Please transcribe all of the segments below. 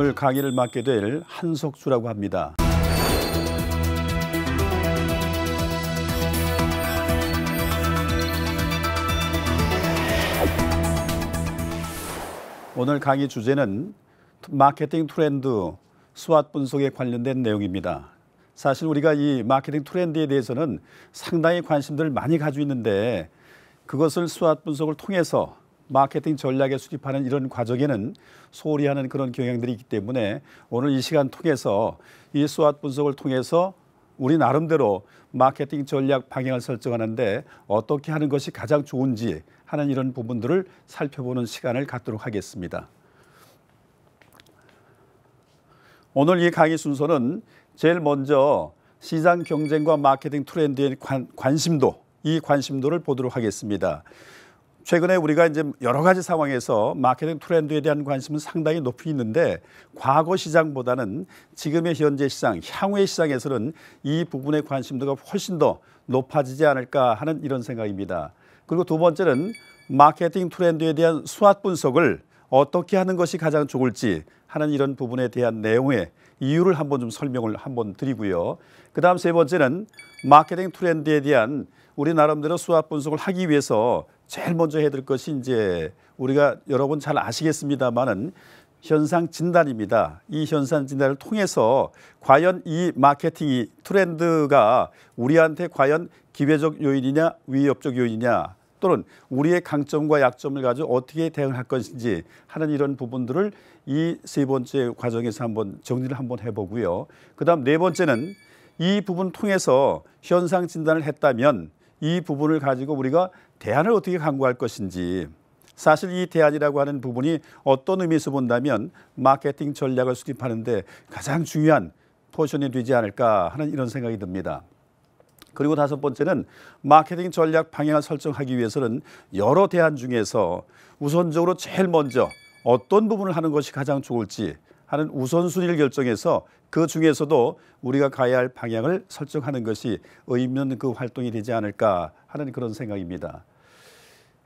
오늘 강의를 맡게 될 한석수라고 합니다. 오늘 강의 주제는 마케팅 트렌드 수완 분석에 관련된 내용입니다. 사실 우리가 이 마케팅 트렌드에 대해서는 상당히 관심들을 많이 가지고 있는데 그것을 수완 분석을 통해서 마케팅 전략에 수립하는 이런 과정에는 소홀히 하는 그런 경향들이 있기 때문에 오늘 이 시간 통해서 이 스왓 분석을 통해서 우리 나름대로 마케팅 전략 방향을 설정하는데 어떻게 하는 것이 가장 좋은지 하는 이런 부분들을 살펴보는 시간을 갖도록 하겠습니다. 오늘 이 강의 순서는 제일 먼저 시장 경쟁과 마케팅 트렌드의 관심도, 이 관심도를 보도록 하겠습니다. 최근에 우리가 이제 여러 가지 상황에서 마케팅 트렌드에 대한 관심은 상당히 높이 있는데 과거 시장보다는 지금의 현재 시장, 향후의 시장에서는 이 부분에 관심도가 훨씬 더 높아지지 않을까 하는 이런 생각입니다. 그리고 두 번째는 마케팅 트렌드에 대한 수학 분석을 어떻게 하는 것이 가장 좋을지 하는 이런 부분에 대한 내용의 이유를 한번 좀 설명을 한번 드리고요. 그 다음 세 번째는 마케팅 트렌드에 대한 우리 나름대로 수학 분석을 하기 위해서 제일 먼저 해야 될 것이 이제 우리가 여러분 잘 아시겠습니다만은 현상 진단입니다. 이 현상 진단을 통해서 과연 이 마케팅이 트렌드가 우리한테 과연 기회적 요인이냐 위협적 요인이냐 또는 우리의 강점과 약점을 가지고 어떻게 대응할 것인지 하는 이런 부분들을 이 세 번째 과정에서 한번 정리를 한번 해보고요. 그다음 네 번째는 이 부분 통해서 현상 진단을 했다면 이 부분을 가지고 우리가 대안을 어떻게 강구할 것인지 사실 이 대안이라고 하는 부분이 어떤 의미에서 본다면 마케팅 전략을 수립하는데 가장 중요한 포션이 되지 않을까 하는 이런 생각이 듭니다. 그리고 다섯 번째는 마케팅 전략 방향을 설정하기 위해서는 여러 대안 중에서 우선적으로 제일 먼저 어떤 부분을 하는 것이 가장 좋을지 하는 우선순위를 결정해서 그 중에서도 우리가 가야 할 방향을 설정하는 것이 의미 있는 그 활동이 되지 않을까 하는 그런 생각입니다.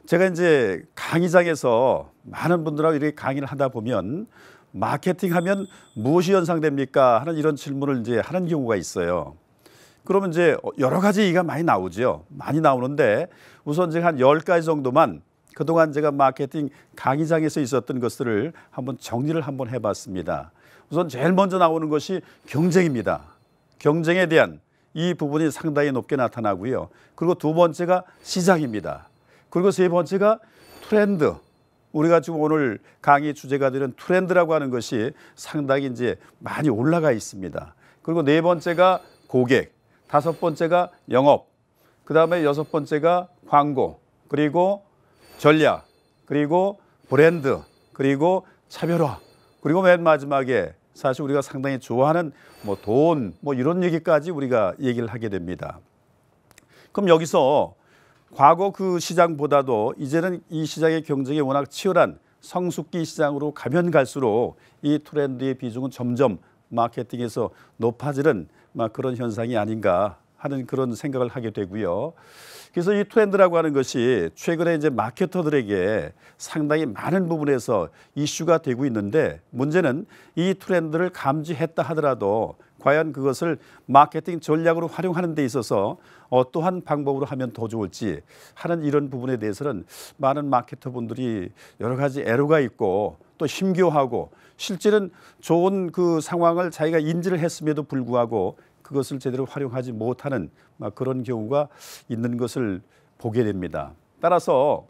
제가 이제 강의장에서 많은 분들하고 이렇게 강의를 하다 보면 마케팅 하면 무엇이 연상됩니까? 하는 이런 질문을 이제 하는 경우가 있어요. 그러면 이제 여러 가지 얘기가 많이 나오죠. 많이 나오는데 우선 제가 한 10가지 정도만 그동안 제가 마케팅 강의장에서 있었던 것들을 한번 정리를 한번 해봤습니다. 우선 제일 먼저 나오는 것이 경쟁입니다. 경쟁에 대한 이 부분이 상당히 높게 나타나고요. 그리고 두 번째가 시장입니다. 그리고 세 번째가 트렌드. 우리가 지금 오늘 강의 주제가 되는 트렌드라고 하는 것이 상당히 이제 많이 올라가 있습니다. 그리고 네 번째가 고객, 다섯 번째가 영업, 그 다음에 여섯 번째가 광고, 그리고 전략, 그리고 브랜드, 그리고 차별화, 그리고 맨 마지막에 사실 우리가 상당히 좋아하는 뭐 돈, 뭐 이런 얘기까지 우리가 얘기를 하게 됩니다. 그럼 여기서 과거 그 시장보다도 이제는 이 시장의 경쟁이 워낙 치열한 성숙기 시장으로 가면 갈수록 이 트렌드의 비중은 점점 마케팅에서 높아지는 그런 현상이 아닌가 하는 그런 생각을 하게 되고요. 그래서 이 트렌드라고 하는 것이 최근에 이제 마케터들에게 상당히 많은 부분에서 이슈가 되고 있는데 문제는 이 트렌드를 감지했다 하더라도 과연 그것을 마케팅 전략으로 활용하는 데 있어서 어떠한 방법으로 하면 더 좋을지 하는 이런 부분에 대해서는 많은 마케터분들이 여러 가지 애로가 있고 또 힘겨워하고 실제는 좋은 그 상황을 자기가 인지를 했음에도 불구하고 그것을 제대로 활용하지 못하는 그런 경우가 있는 것을 보게 됩니다. 따라서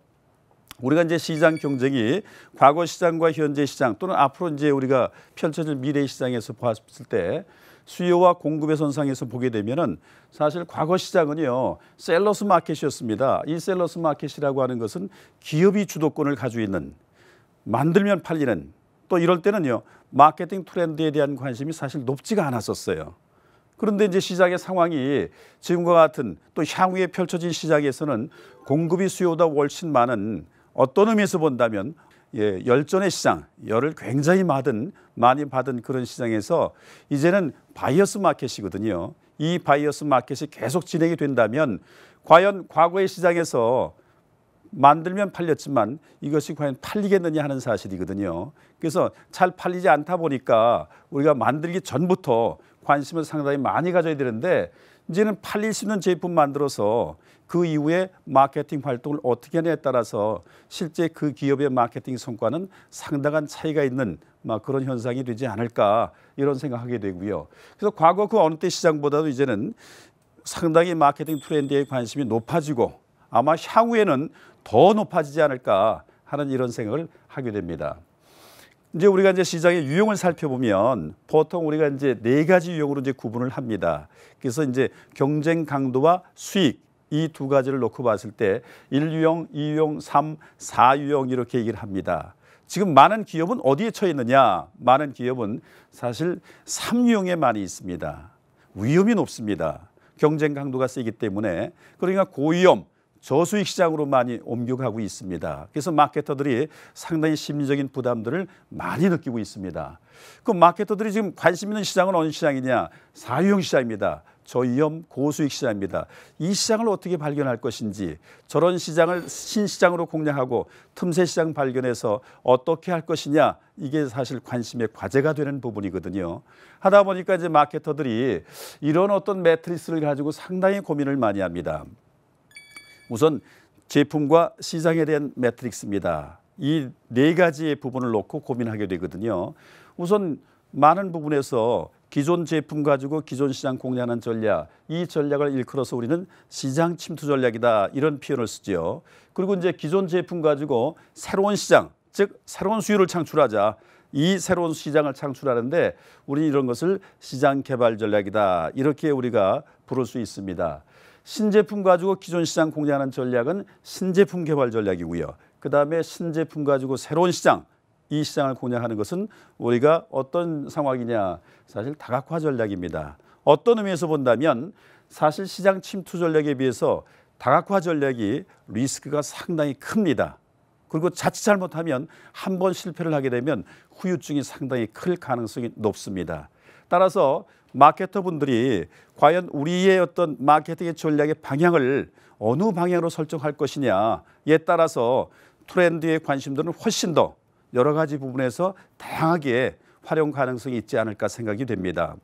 우리가 이제 시장 경쟁이 과거 시장과 현재 시장 또는 앞으로 이제 우리가 펼쳐질 미래 시장에서 보을때 수요와 공급의 선상에서 보게 되면은 사실 과거 시장은요 셀러스 마켓이었습니다. 이 셀러스 마켓이라고 하는 것은 기업이 주도권을 가지고 있는 만들면 팔리는 또 이럴 때는요 마케팅 트렌드에 대한 관심이 사실 높지가 않았었어요. 그런데 이제 시장의 상황이 지금과 같은 또 향후에 펼쳐진 시장에서는 공급이 수요보다 훨씬 많은 어떤 의미에서 본다면 예, 열전의 시장, 열을 굉장히 받은, 많이 받은 그런 시장에서 이제는 바이어스 마켓이거든요. 이 바이어스 마켓이 계속 진행이 된다면 과연 과거의 시장에서 만들면 팔렸지만 이것이 과연 팔리겠느냐 하는 사실이거든요. 그래서 잘 팔리지 않다 보니까 우리가 만들기 전부터 관심을 상당히 많이 가져야 되는데 이제는 팔릴 수 있는 제품 만들어서 그 이후에 마케팅 활동을 어떻게 하냐에 따라서 실제 그 기업의 마케팅 성과는 상당한 차이가 있는 막 그런 현상이 되지 않을까 이런 생각하게 되고요. 그래서 과거 그 어느 때 시장보다도 이제는 상당히 마케팅 트렌드에 관심이 높아지고 아마 향후에는 더 높아지지 않을까 하는 이런 생각을 하게 됩니다. 이제 우리가 이제 시장의 유형을 살펴보면 보통 우리가 이제 네 가지 유형으로 이제 구분을 합니다. 그래서 이제 경쟁 강도와 수익 이 두 가지를 놓고 봤을 때 1유형, 2유형, 3, 4유형 이렇게 얘기를 합니다. 지금 많은 기업은 어디에 처해 있느냐? 많은 기업은 사실 3유형에 많이 있습니다. 위험이 높습니다. 경쟁 강도가 세기 때문에 그러니까 고위험, 저수익 시장으로 많이 옮겨가고 있습니다. 그래서 마케터들이 상당히 심리적인 부담들을 많이 느끼고 있습니다. 그 마케터들이 지금 관심 있는 시장은 어느 시장이냐? 사유형 시장입니다. 저위험 고수익 시장입니다. 이 시장을 어떻게 발견할 것인지 저런 시장을 신시장으로 공략하고 틈새 시장 발견해서 어떻게 할 것이냐 이게 사실 관심의 과제가 되는 부분이거든요. 하다 보니까 이제 마케터들이 이런 어떤 매트리스를 가지고 상당히 고민을 많이 합니다. 우선 제품과 시장에 대한 매트릭스입니다. 이 네 가지의 부분을 놓고 고민하게 되거든요. 우선 많은 부분에서 기존 제품 가지고 기존 시장 공략하는 전략, 이 전략을 일컬어서 우리는 시장 침투 전략이다 이런 표현을 쓰지 그리고 이제 기존 제품 가지고 새로운 시장, 즉 새로운 수요를 창출하자. 이 새로운 시장을 창출하는데 우리 이런 것을 시장 개발 전략이다 이렇게 우리가 부를 수 있습니다. 신제품 가지고 기존 시장 공략하는 전략은 신제품 개발 전략이고요. 그다음에 신제품 가지고 새로운 시장 이 시장을 공략하는 것은 우리가 어떤 상황이냐 사실 다각화 전략입니다. 어떤 의미에서 본다면 사실 시장 침투 전략에 비해서 다각화 전략이 리스크가 상당히 큽니다. 그리고 자칫 잘못하면 한 번 실패를 하게 되면 후유증이 상당히 클 가능성이 높습니다. 따라서 마케터분들이 과연 우리의 어떤 마케팅의 전략의 방향을 어느 방향으로 설정할 것이냐에 따라서 트렌드의 관심도는 훨씬 더 여러 가지 부분에서 다양하게 활용 가능성이 있지 않을까 생각이 됩니다.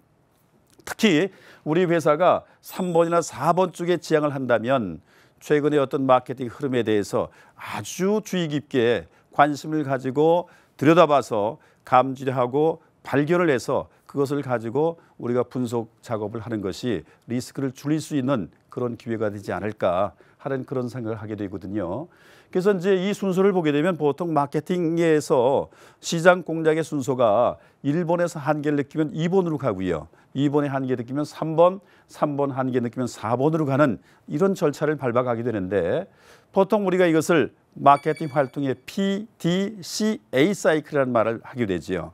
특히 우리 회사가 3번이나 4번 쪽에 지향을 한다면 최근의 어떤 마케팅 흐름에 대해서 아주 주의 깊게 관심을 가지고 들여다봐서 감지하고 발견을 해서 그것을 가지고 우리가 분석 작업을 하는 것이 리스크를 줄일 수 있는 그런 기회가 되지 않을까 하는 그런 생각을 하게 되거든요. 그래서 이제 이 순서를 보게 되면 보통 마케팅에서 시장 공략의 순서가 1번에서 한 개를 느끼면 2번으로 가고요. 2번에 한개 느끼면 3번, 3번 한개 느끼면 4번으로 가는 이런 절차를 밟아가게 되는데 보통 우리가 이것을 마케팅 활동의 PDCA 사이클이라는 말을 하게 되지요.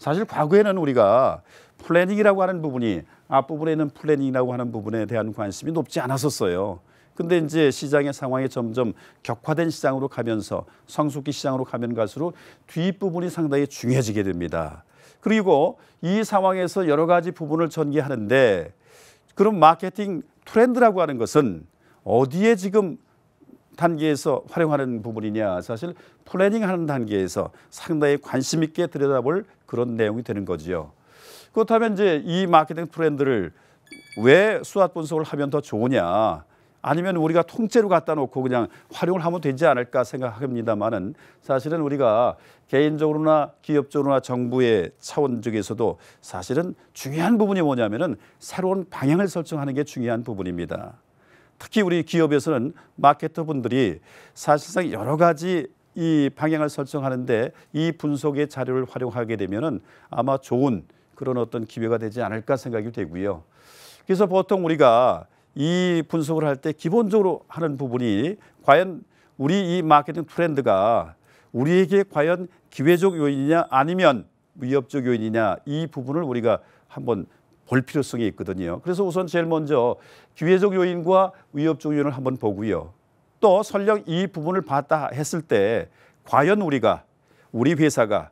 사실 과거에는 우리가 플래닝이라고 하는 부분이 앞부분에 있는 플래닝이라고 하는 부분에 대한 관심이 높지 않았었어요. 근데 이제 시장의 상황이 점점 격화된 시장으로 가면서 성숙기 시장으로 가면 갈수록 뒷부분이 상당히 중요해지게 됩니다. 그리고 이 상황에서 여러 가지 부분을 전개하는데 그럼 마케팅 트렌드라고 하는 것은 어디에 지금 단계에서 활용하는 부분이냐 사실 플래닝하는 단계에서 상당히 관심 있게 들여다볼 그런 내용이 되는 거지요. 그렇다면 이제 이 마케팅 트렌드를 왜 수학 분석을 하면 더 좋으냐? 아니면 우리가 통째로 갖다 놓고 그냥 활용을 하면 되지 않을까 생각합니다만은 사실은 우리가 개인적으로나 기업적으로나 정부의 차원 중에서도 사실은 중요한 부분이 뭐냐면은 새로운 방향을 설정하는 게 중요한 부분입니다. 특히 우리 기업에서는 마케터 분들이 사실상 여러 가지 이 방향을 설정하는데 이 분석의 자료를 활용하게 되면은 아마 좋은 그런 어떤 기회가 되지 않을까 생각이 되고요. 그래서 보통 우리가 이 분석을 할 때 기본적으로 하는 부분이 과연 우리 이 마케팅 트렌드가 우리에게 과연 기회적 요인이냐 아니면 위협적 요인이냐 이 부분을 우리가 한번 볼 필요성이 있거든요. 그래서 우선 제일 먼저 기회적 요인과 위협적 요인을 한번 보고요. 또 설령 이 부분을 봤다 했을 때 과연 우리가 우리 회사가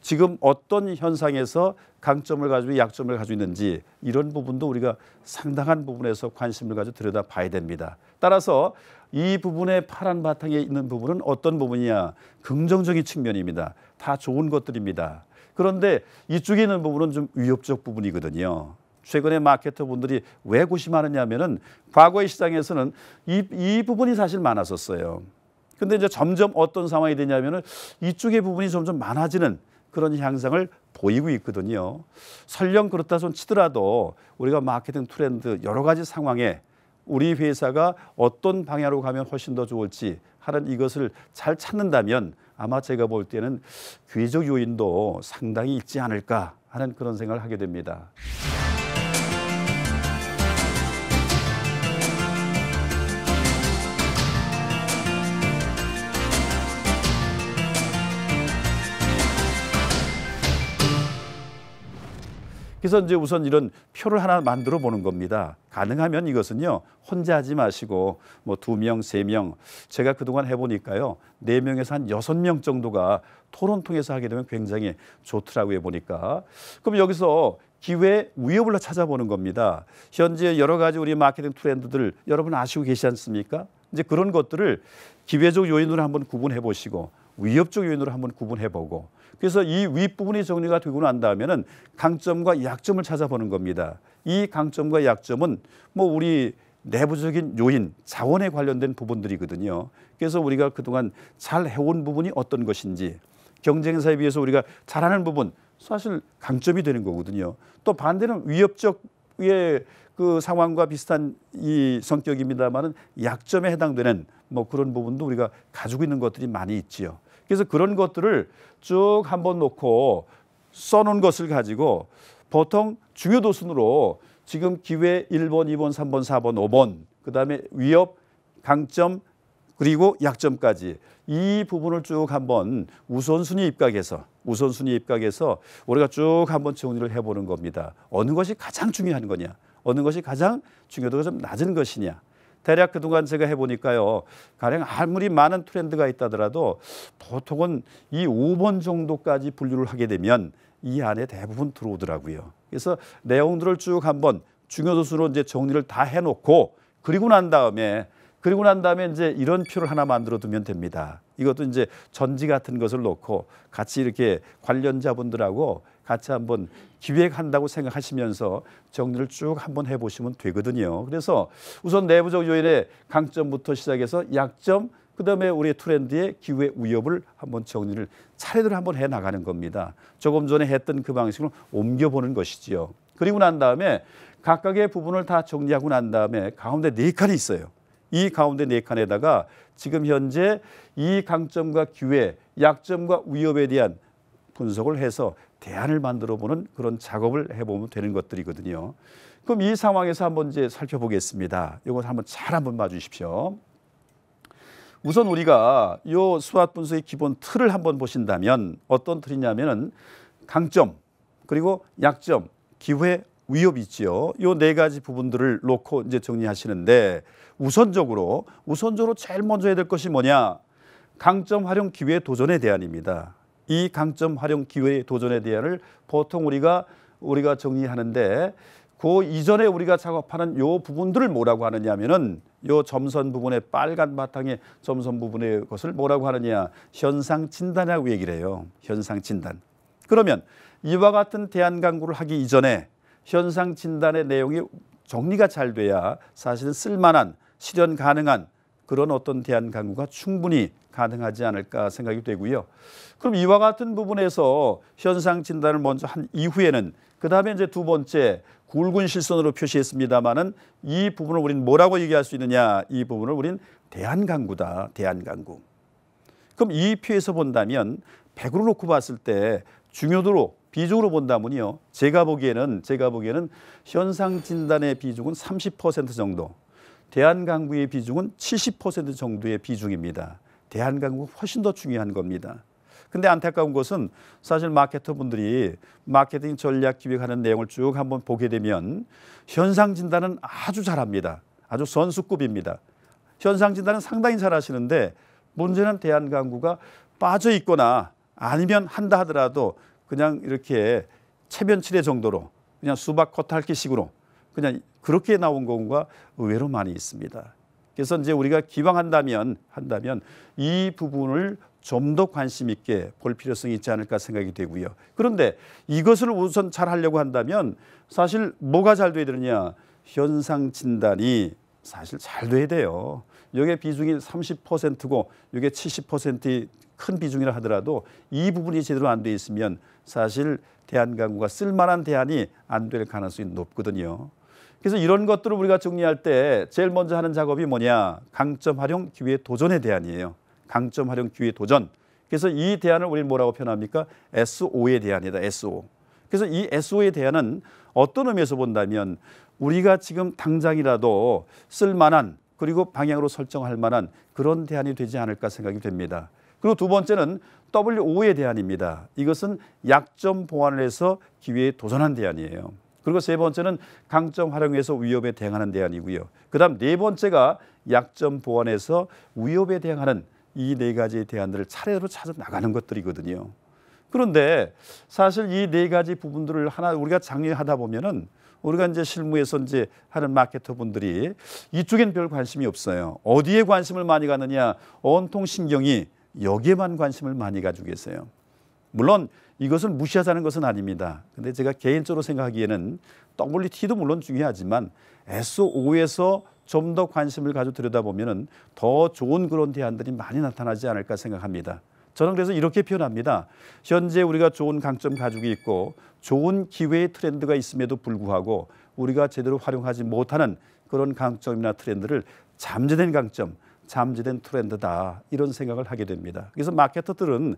지금 어떤 현상에서 강점을 가지고 약점을 가지고 있는지 이런 부분도 우리가 상당한 부분에서 관심을 가지고 들여다 봐야 됩니다. 따라서 이 부분의 파란 바탕에 있는 부분은 어떤 부분이냐? 긍정적인 측면입니다. 다 좋은 것들입니다. 그런데 이쪽에 있는 부분은 좀 위협적 부분이거든요. 최근에 마케터 분들이 왜 고심하느냐면은 과거의 시장에서는 이, 이 부분이 사실 많았었어요. 근데 이제 점점 어떤 상황이 되냐면은 이쪽의 부분이 점점 많아지는 그런 향상을 보이고 있거든요. 설령 그렇다 손 치더라도 우리가 마케팅 트렌드 여러 가지 상황에 우리 회사가 어떤 방향으로 가면 훨씬 더 좋을지 하는 이것을 잘 찾는다면 아마 제가 볼 때는 귀족 요인도 상당히 있지 않을까 하는 그런 생각을 하게 됩니다. 그래서 이제 우선 이런 표를 하나 만들어 보는 겁니다. 가능하면 이것은요, 혼자 하지 마시고, 뭐 두 명, 세 명. 제가 그동안 해보니까요, 네 명에서 한 여섯 명 정도가 토론 통해서 하게 되면 굉장히 좋더라고요, 보니까. 그럼 여기서 기회 위협을 찾아보는 겁니다. 현재 여러 가지 우리 마케팅 트렌드들 여러분 아시고 계시지 않습니까? 이제 그런 것들을 기회적 요인으로 한번 구분해 보시고 위협적 요인으로 한번 구분해보고 그래서 이 윗부분이 정리가 되고 난 다음에는 강점과 약점을 찾아보는 겁니다. 이 강점과 약점은 뭐 우리 내부적인 요인, 자원에 관련된 부분들이거든요. 그래서 우리가 그동안 잘 해온 부분이 어떤 것인지 경쟁사에 비해서 우리가 잘하는 부분 사실 강점이 되는 거거든요. 또 반대는 위협적 의그 상황과 비슷한 이 성격입니다만은 약점에 해당되는 뭐 그런 부분도 우리가 가지고 있는 것들이 많이 있지요. 그래서 그런 것들을 쭉 한번 놓고 써놓은 것을 가지고 보통 중요 도순으로 지금 기회 1번, 2번, 3번, 4번, 5번 그다음에 위협, 강점 그리고 약점까지 이 부분을 쭉 한번 우선순위 입각해서 우선순위 입각해서 우리가 쭉 한번 정리를 해보는 겁니다. 어느 것이 가장 중요한 거냐, 어느 것이 가장 중요도가 좀 낮은 것이냐. 대략 그동안 제가 해보니까요. 가령 아무리 많은 트렌드가 있다더라도 보통은 이 5번 정도까지 분류를 하게 되면 이 안에 대부분 들어오더라고요. 그래서 내용들을 쭉 한번 중요도 수로 이제 정리를 다 해놓고 그리고 난 다음에 그리고 난 다음에 이제 이런 표를 하나 만들어 두면 됩니다. 이것도 이제 전지 같은 것을 놓고 같이 이렇게 관련자분들하고 같이 한번 기획한다고 생각하시면서 정리를 쭉 한번 해보시면 되거든요. 그래서 우선 내부적 요인의 강점부터 시작해서 약점, 그다음에 우리의 트렌드의 기회 위협을 한번 정리를 차례대로 한번 해 나가는 겁니다. 조금 전에 했던 그 방식으로 옮겨보는 것이지요. 그리고 난 다음에 각각의 부분을 다 정리하고 난 다음에 가운데 네 칸이 있어요. 이 가운데 네 칸에다가 지금 현재 이 강점과 기회, 약점과 위협에 대한 분석을 해서 대안을 만들어 보는 그런 작업을 해보면 되는 것들이거든요. 그럼 이 상황에서 한번 이제 살펴보겠습니다. 이것 한번 잘 한번 봐주십시오. 우선 우리가 이 수학 분석의 기본 틀을 한번 보신다면 어떤 틀이냐면은 강점 그리고 약점 기회 위협 있지요. 요 네 가지 부분들을 놓고 이제 정리하시는데 우선적으로 우선적으로 제일 먼저 해야 될 것이 뭐냐? 강점 활용 기회 도전에 대한입니다. 이 강점 활용 기회 도전에 대한을 보통 우리가 우리가 정리하는데 그 이전에 우리가 작업하는 요 부분들을 뭐라고 하느냐면은 요 점선 부분의 빨간 바탕의 점선 부분의 것을 뭐라고 하느냐 현상 진단이라고 얘기를 해요. 현상 진단. 그러면 이와 같은 대안 강구를 하기 이전에 현상 진단의 내용이 정리가 잘 돼야 사실은 쓸만한 실현 가능한 그런 어떤 대안 강구가 충분히 가능하지 않을까 생각이 되고요. 그럼 이와 같은 부분에서 현상 진단을 먼저 한 이후에는 그 다음에 이제 두 번째 굵은 실선으로 표시했습니다마는 이 부분을 우리는 뭐라고 얘기할 수 있느냐 이 부분을 우리는 대한강구다 대한강구. 그럼 이 표에서 본다면 100으로 놓고 봤을 때 중요도로 비중으로 본다면요. 제가 보기에는 제가 보기에는 현상 진단의 비중은 30% 정도, 대한 강구의 비중은 70% 정도의 비중입니다. 대한강국 훨씬 더 중요한 겁니다. 근데 안타까운 것은 사실 마케터분들이 마케팅 전략 기획하는 내용을 쭉 한번 보게 되면 현상 진단은 아주 잘합니다. 아주 선수급입니다. 현상 진단은 상당히 잘하시는데 문제는 대한강구가 빠져 있거나 아니면 한다 하더라도 그냥 이렇게 체변치레 정도로 그냥 수박 겉핥기식으로 그냥 그렇게 나온 경우가 의외로 많이 있습니다. 그래서 이제 우리가 기왕한다면 한다면 이 부분을 좀 더 관심 있게 볼 필요성이 있지 않을까 생각이 되고요. 그런데 이것을 우선 잘 하려고 한다면 사실 뭐가 잘 돼야 되느냐? 현상 진단이 사실 잘 돼야 돼요. 이게 비중이 30%고 이게 70%의 큰 비중이라 하더라도 이 부분이 제대로 안 돼 있으면 사실 대한강구가 쓸만한 대안이 안 될 가능성이 높거든요. 그래서 이런 것들을 우리가 정리할 때 제일 먼저 하는 작업이 뭐냐? 강점 활용 기회 도전에 대한이에요. 강점 활용 기회 도전. 그래서 이 대안을 우리는 뭐라고 표현합니까? SO의 대안이다. SO. 그래서 이 SO의 대안은 어떤 의미에서 본다면 우리가 지금 당장이라도 쓸만한 그리고 방향으로 설정할 만한 그런 대안이 되지 않을까 생각이 됩니다. 그리고 두 번째는 WO의 대안입니다. 이것은 약점 보완을 해서 기회에 도전한 대안이에요. 그리고 세 번째는 강점 활용해서 위협에 대응하는 대안이고요. 그다음 네 번째가 약점 보완해서 위협에 대응하는 이 네가지 대안들을 차례로 찾아 나가는 것들이거든요. 그런데 사실 이 네 가지 부분들을 하나 우리가 장려하다 보면은 우리가 이제 실무에서 이제 하는 마케터 분들이 이쪽엔 별 관심이 없어요. 어디에 관심을 많이 갖느냐? 온통 신경이 여기에만 관심을 많이 가지고 계세요. 물론 이것을 무시하자는 것은 아닙니다. 근데 제가 개인적으로 생각하기에는 WT도 물론 중요하지만 SO에서 좀 더 관심을 가져 들여다보면더 좋은 그런 대안들이 많이 나타나지 않을까 생각합니다. 저는 그래서 이렇게 표현합니다. 현재 우리가 좋은 강점 가지고 있고 좋은 기회의 트렌드가 있음에도 불구하고 우리가 제대로 활용하지 못하는 그런 강점이나 트렌드를 잠재된 강점, 잠재된 트렌드다 이런 생각을 하게 됩니다. 그래서 마케터들은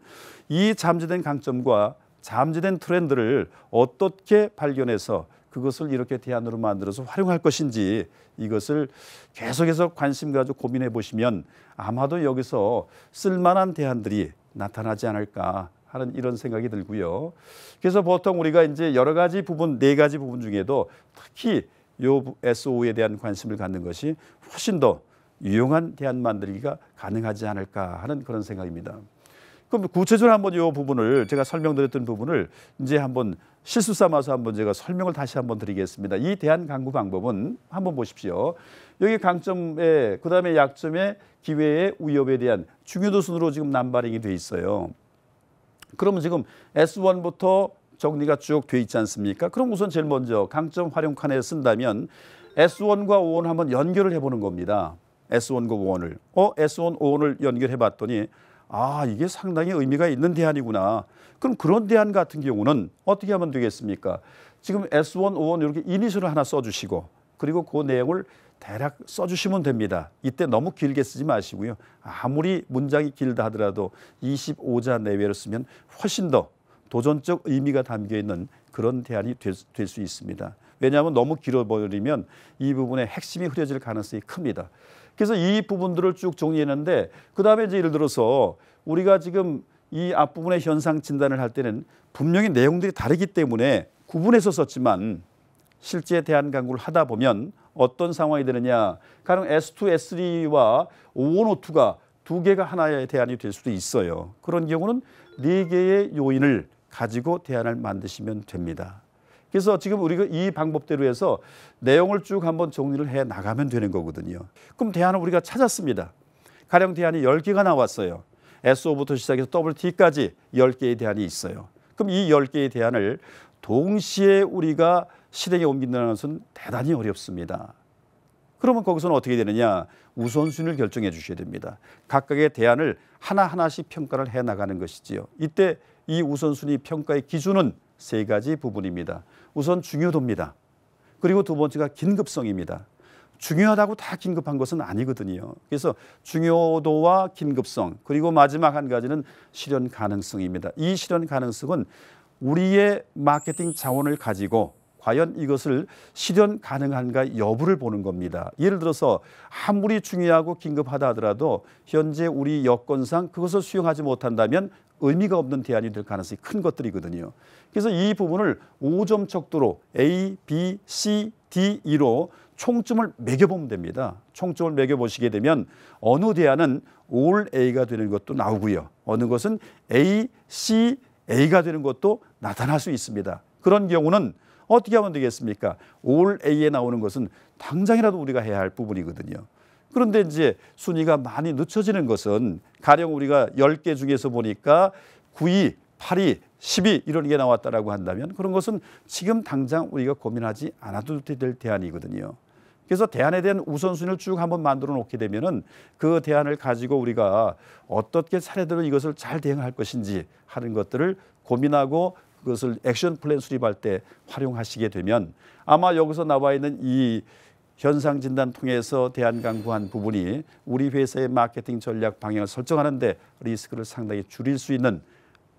이 잠재된 강점과 잠재된 트렌드를 어떻게 발견해서 그것을 이렇게 대안으로 만들어서 활용할 것인지 이것을 계속해서 관심 가지고 고민해 보시면 아마도 여기서 쓸만한 대안들이 나타나지 않을까 하는 이런 생각이 들고요. 그래서 보통 우리가 이제 여러 가지 부분 네 가지 부분 중에도 특히 요 SO에 대한 관심을 갖는 것이 훨씬 더 유용한 대안 만들기가 가능하지 않을까 하는 그런 생각입니다. 그럼 구체적으로 한번 이 부분을 제가 설명드렸던 부분을 이제 한번 실수 삼아서 한번 제가 설명을 다시 한번 드리겠습니다. 이 대안 강구 방법은 한번 보십시오. 여기 강점에 그다음에 약점에 기회에 위협에 대한 중요도 순으로 지금 남발행이 돼 있어요. 그러면 지금 S1부터 정리가 쭉 돼 있지 않습니까? 그럼 우선 제일 먼저 강점 활용 칸에 쓴다면 S1과 O1 한번 연결을 해보는 겁니다. S1급 5원을 어 S1 5원을 연결해 봤더니 아 이게 상당히 의미가 있는 대안이구나. 그럼 그런 대안 같은 경우는 어떻게 하면 되겠습니까? 지금 S1 5원 이렇게 이니셜을 하나 써주시고 그리고 그 내용을 대략 써주시면 됩니다. 이때 너무 길게 쓰지 마시고요. 아무리 문장이 길다 하더라도 25자 내외를 쓰면 훨씬 더 도전적 의미가 담겨 있는 그런 대안이 될 수 있습니다. 왜냐하면 너무 길어버리면 이 부분의 핵심이 흐려질 가능성이 큽니다. 그래서 이 부분들을 쭉 정리했는데 그다음에 이제 예를 들어서 우리가 지금 이 앞부분의 현상 진단을 할 때는 분명히 내용들이 다르기 때문에 구분해서 썼지만 실제 대한 강구를 하다 보면 어떤 상황이 되느냐. 가령 S2, S3와 5152가 두 개가 하나의 대안이 될 수도 있어요. 그런 경우는 네 개의 요인을 가지고 대안을 만드시면 됩니다. 그래서 지금 우리가 이 방법대로 해서 내용을 쭉 한번 정리를 해 나가면 되는 거거든요. 그럼 대안을 우리가 찾았습니다. 가령 대안이 10개가 나왔어요. SO부터 시작해서 WT까지 10개의 대안이 있어요. 그럼 이 10개의 대안을 동시에 우리가 실행에 옮긴다는 것은 대단히 어렵습니다. 그러면 거기서는 어떻게 되느냐? 우선순위를 결정해 주셔야 됩니다. 각각의 대안을 하나하나씩 평가를 해 나가는 것이지요. 이때 이 우선순위 평가의 기준은 세 가지 부분입니다. 우선 중요도입니다. 그리고 두 번째가 긴급성입니다. 중요하다고 다 긴급한 것은 아니거든요. 그래서 중요도와 긴급성 그리고 마지막 한 가지는 실현 가능성입니다. 이 실현 가능성은 우리의 마케팅 자원을 가지고 과연 이것을 실현 가능한가 여부를 보는 겁니다. 예를 들어서 아무리 중요하고 긴급하다 하더라도 현재 우리 여건상 그것을 수용하지 못한다면 의미가 없는 대안이 될 가능성이 큰 것들이거든요. 그래서 이 부분을 5점 척도로 A, B, C, D, E로 총점을 매겨보면 됩니다. 총점을 매겨보시게 되면 어느 대안은 올 A가 되는 것도 나오고요. 어느 것은 A, C, A가 되는 것도 나타날 수 있습니다. 그런 경우는 어떻게 하면 되겠습니까? 올 A에 나오는 것은 당장이라도 우리가 해야 할 부분이거든요. 그런데 이제 순위가 많이 늦춰지는 것은 가령 우리가 10개 중에서 보니까 9위, 8위, 10위 이런 게 나왔다라고 한다면 그런 것은 지금 당장 우리가 고민하지 않아도 될 대안이거든요. 그래서 대안에 대한 우선순위를 쭉 한번 만들어 놓게 되면은 그 대안을 가지고 우리가 어떻게 차례대로 이것을 잘 대응할 것인지 하는 것들을 고민하고 그것을 액션 플랜 수립할 때 활용하시게 되면 아마 여기서 나와 있는 이 현상 진단 통해서 대안 강구한 부분이 우리 회사의 마케팅 전략 방향을 설정하는데 리스크를 상당히 줄일 수 있는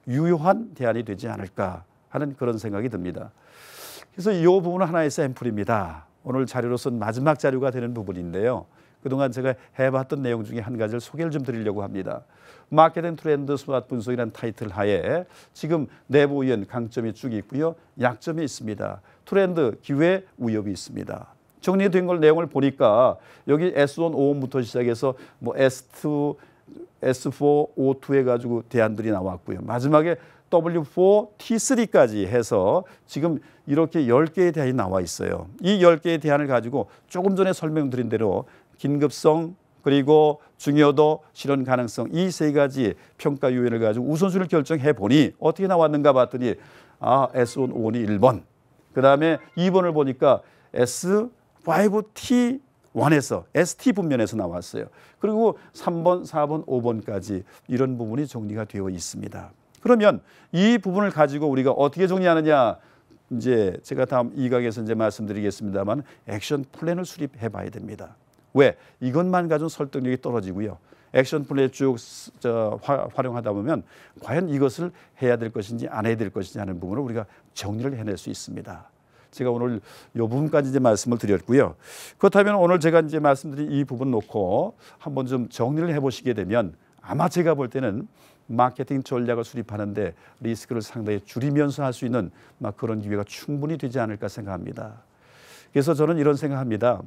유효한 대안이 되지 않을까 하는 그런 생각이 듭니다. 그래서 이 부분은 하나의 샘플입니다. 오늘 자료로 쓴 마지막 자료가 되는 부분인데요. 그동안 제가 해봤던 내용 중에 한 가지를 소개를 좀 드리려고 합니다. 마케팅 트렌드 수학 분석이라는 타이틀 하에 지금 내부 위원 강점이 쭉 있고요. 약점이 있습니다. 트렌드, 기회, 위협이 있습니다. 정리된 걸 내용을 보니까 여기 S1, O1부터 시작해서 뭐 S2, S4, O2 해가지고 대안들이 나왔고요. 마지막에 W4, T3까지 해서 지금 이렇게 10개의 대안이 나와 있어요. 이 10개의 대안을 가지고 조금 전에 설명드린 대로 긴급성 그리고 중요도 실현 가능성 이 세 가지 평가 요인을 가지고 우선순위를 결정해 보니 어떻게 나왔는가 봤더니 아 S1O이 1번 그 다음에 2번을 보니까 S5T 1에서 ST 분면에서 나왔어요. 그리고 3번, 4번, 5번까지 이런 부분이 정리가 되어 있습니다. 그러면 이 부분을 가지고 우리가 어떻게 정리하느냐? 이제 제가 다음 2 강에서 이제 말씀드리겠습니다만 액션 플랜을 수립해 봐야 됩니다. 왜? 이것만 가지고 설득력이 떨어지고요. 액션 플레이 쭉 저, 화, 활용하다 보면 과연 이것을 해야 될 것인지 안 해야 될 것인지 하는 부분을 우리가 정리를 해낼 수 있습니다. 제가 오늘 이 부분까지 이제 말씀을 드렸고요. 그렇다면 오늘 제가 이제 말씀드린 이 부분 놓고 한번 좀 정리를 해보시게 되면 아마 제가 볼 때는 마케팅 전략을 수립하는데 리스크를 상당히 줄이면서 할 수 있는 그런 기회가 충분히 되지 않을까 생각합니다. 그래서 저는 이런 생각합니다.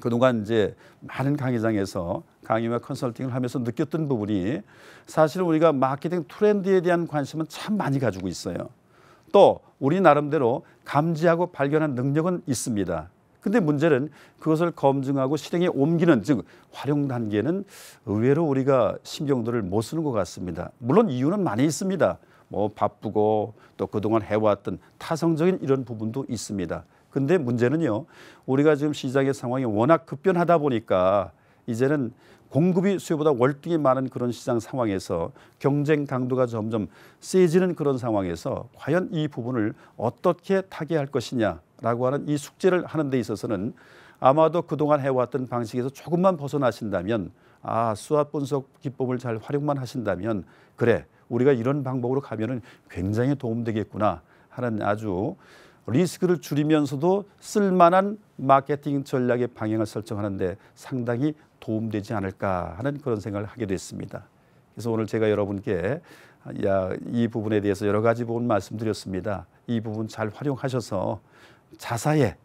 그동안 이제 많은 강의장에서 강의와 컨설팅을 하면서 느꼈던 부분이 사실 우리가 마케팅 트렌드에 대한 관심은 참 많이 가지고 있어요. 또 우리 나름대로 감지하고 발견한 능력은 있습니다. 근데 문제는 그것을 검증하고 실행에 옮기는 즉 활용 단계는 의외로 우리가 신경들을 못 쓰는 것 같습니다. 물론 이유는 많이 있습니다. 뭐 바쁘고 또 그동안 해왔던 타성적인 이런 부분도 있습니다. 근데 문제는요. 우리가 지금 시장의 상황이 워낙 급변하다 보니까 이제는 공급이 수요보다 월등히 많은 그런 시장 상황에서 경쟁 강도가 점점 세지는 그런 상황에서 과연 이 부분을 어떻게 타개할 것이냐라고 하는 이 숙제를 하는 데 있어서는 아마도 그동안 해왔던 방식에서 조금만 벗어나신다면 아 수압 분석 기법을 잘 활용만 하신다면 그래 우리가 이런 방법으로 가면은 굉장히 도움되겠구나 하는 아주 리스크를 줄이면서도 쓸만한 마케팅 전략의 방향을 설정하는데 상당히 도움되지 않을까 하는 그런 생각을 하게 됐습니다. 그래서 오늘 제가 여러분께 이 부분에 대해서 여러 가지 부분 말씀드렸습니다. 이 부분 잘 활용하셔서 자사의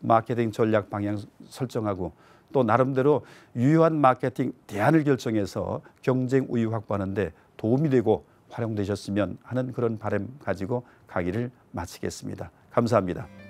마케팅 전략 방향 설정하고 또 나름대로 유효한 마케팅 대안을 결정해서 경쟁 우위 확보하는데 도움이 되고 활용되셨으면 하는 그런 바램 가지고 강의를 마치겠습니다. 감사합니다.